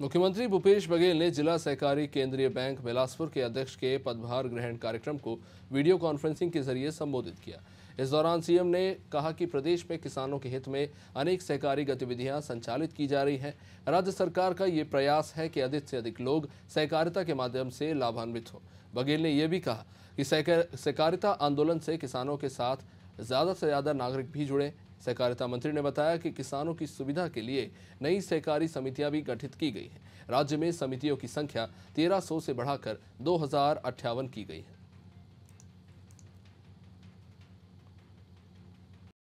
मुख्यमंत्री भूपेश बघेल ने जिला सहकारी केंद्रीय बैंक बिलासपुर के अध्यक्ष के पदभार ग्रहण कार्यक्रम को वीडियो कॉन्फ्रेंसिंग के जरिए संबोधित किया इस दौरान सीएम ने कहा कि प्रदेश में किसानों के हित में अनेक सहकारी गतिविधियां संचालित की जा रही हैं राज्य सरकार का ये प्रयास है कि अधिक से अधिक लोग सहकारिता के माध्यम से लाभान्वित हों बघेल ने यह भी कहा कि सहकारिता आंदोलन से किसानों के साथ ज़्यादा से ज़्यादा नागरिक भी जुड़े सहकारिता मंत्री ने बताया कि किसानों की सुविधा के लिए नई सहकारी समितियां भी गठित की गई हैं राज्य में समितियों की संख्या 1300 से बढ़ाकर दो की गई है